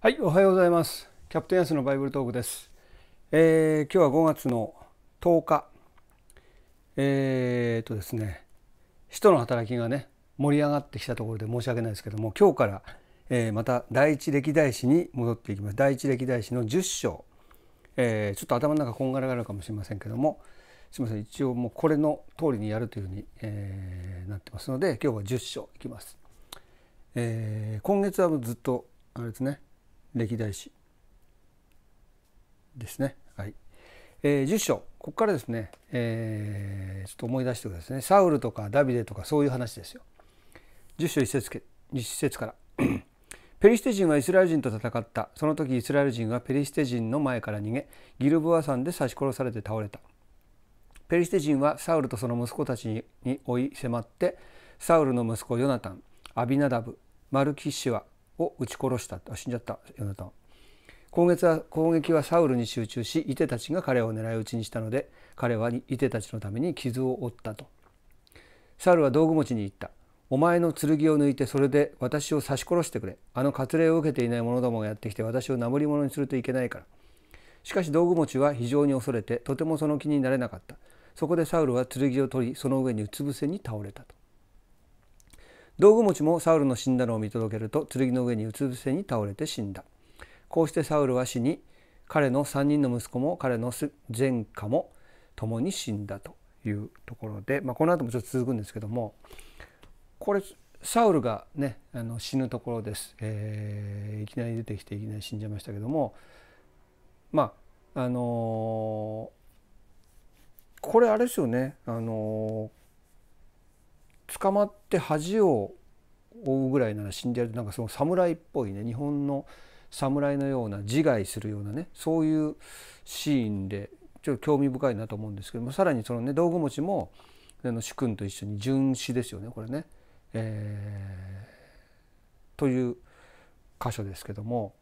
はい、おはようございます。キャプテンアスのバイブルトークです。えー、今日は5月の10日。えー、とですね、使徒の働きがね、盛り上がってきたところで申し訳ないですけども、今日から、えー、また第一歴代史に戻っていきます。第一歴代史の10章。えー、ちょっと頭の中こんがらがるかもしれませんけども、すみません、一応もうこれの通りにやるというふうに、えー、なってますので、今日は10章いきます。えー、今月はずっと、あれですね、歴代史ですね。はいえー、10章ここからですね、えー、ちょっと思い出してくださいねサウルとかダビデとかそういう話ですよ。10章1節 ,1 節から ペリシテ人はイスラエル人と戦ったその時イスラエル人はペリシテ人の前から逃げギルブア山で刺し殺されて倒れたペリシテ人はサウルとその息子たちに追い迫ってサウルの息子ヨナタンアビナダブマルキッシュアを撃ち殺したあ死んじゃったヨナタン攻撃は攻撃はサウルに集中しイテたちが彼を狙い撃ちにしたので彼はイテたちのために傷を負ったとサウルは道具持ちに言ったお前の剣を抜いてそれで私を刺し殺してくれあの割礼を受けていない者どもがやってきて私を名乗り者にするといけないからしかし道具持ちは非常に恐れてとてもその気になれなかったそこでサウルは剣を取りその上にうつ伏せに倒れたと道具持ちもサウルの死んだのを見届けると剣の上にうつ伏せに倒れて死んだこうしてサウルは死に彼の3人の息子も彼の前科も共に死んだというところで、まあ、この後もちょっと続くんですけどもこれサウルがねあの死ぬところです、えー、いきなり出てきていきなり死んじゃいましたけどもまああのー、これあれですよね、あのー、捕まって恥を追うぐらいなら死んでやるなんかその侍っぽいね日本の侍のような自害するようなねそういうシーンでちょっと興味深いなと思うんですけどもさらにそのね道具持ちもあの主君と一緒に殉死ですよねこれね、えー、という箇所ですけども、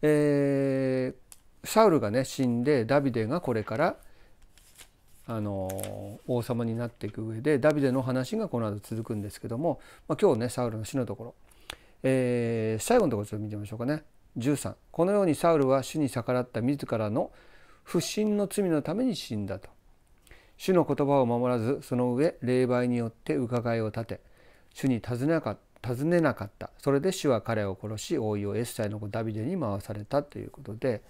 えー、サウルがね死んでダビデがこれから「あの王様になっていく上でダビデの話がこの後続くんですけども、まあ、今日ねサウルの死のところ、えー、最後のところちょっと見てみましょうかね13このようにサウルは主に逆らった自らの不審の罪のために死んだと主の言葉を守らずその上霊媒によって伺いを立て主に尋ねなかった尋ねなかったそれで主は彼を殺し王位をエッサイの子ダビデに回されたということで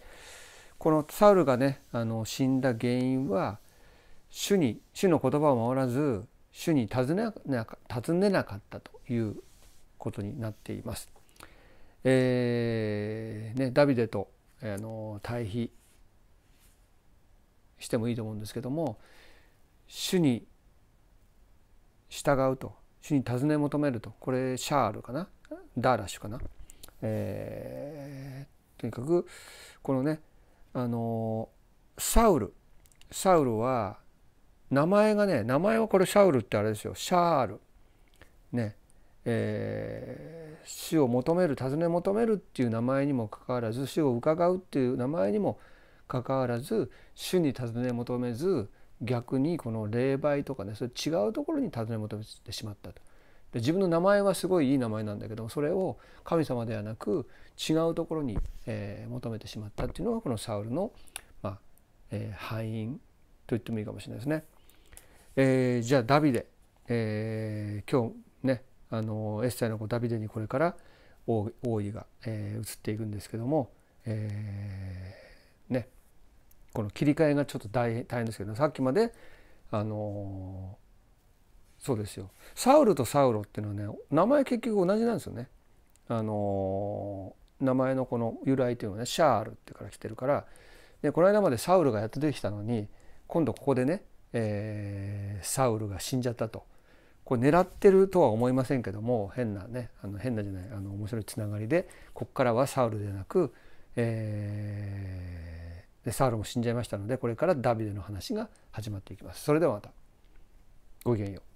このサウルがねあの死んだ原因は「主に主の言葉を守らず主に尋ねな尋ねなかったということになっています。えーね、ダビデと、あの対比してもいいと思うんですけども主に従うと主に尋ね求めるとこれシャールかなダーラッシュかな、えー、とにかくこのねあのサウルサウルは名前がね名前はこれシャウルってあれですよシャールねえー、死を求める尋ね求めるっていう名前にもかかわらず死を伺うっていう名前にもかかわらず主に尋ね求めず逆にこの霊媒とかねそれ違うところに尋ね求めてしまったと。で自分の名前はすごいいい名前なんだけどそれを神様ではなく違うところに、えー、求めてしまったっていうのがこのサウルの、まあえー、敗因と言ってもいいかもしれないですね。えー、じゃあダビデ、えー、今日ねあのエッサイの子ダビデにこれから王位が、えー、移っていくんですけども、えー、ねこの切り替えがちょっと大変ですけどさっきまであのそうですよサウルとサウロっていうのはね名前結局同じなんですよね。あの名前のこの由来というのはねシャールってから来てるからでこの間までサウルがやってできたのに今度ここでね、えー、サウルが死んじゃったとこれ狙ってるとは思いませんけども変なねあの変なじゃないあの面白いつながりでここからはサウルでなく、えー、でサウルも死んじゃいましたのでこれからダビデの話が始まっていきます。それではまたごきげんよう